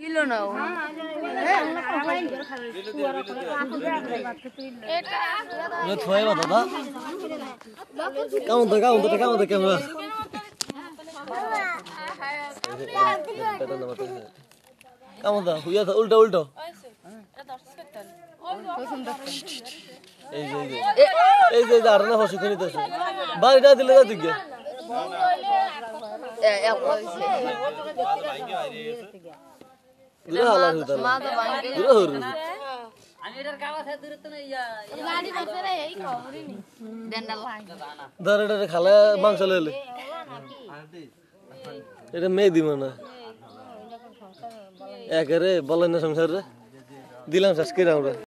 kilo নাও থয়ে দাদা কেমন তো কেমন তো কেমন তো কেমন কেমন তো হুইয়া তো উল্টো উল্টো এই যে এই যে আর না ফসি খুনি বাড়িটা দিলে যা ধরে ধরে খালে মাংস লেলে এটা মেয়ে দিব না একেবারে বলেন না সংসারে দিলাম শেষ করে আমরা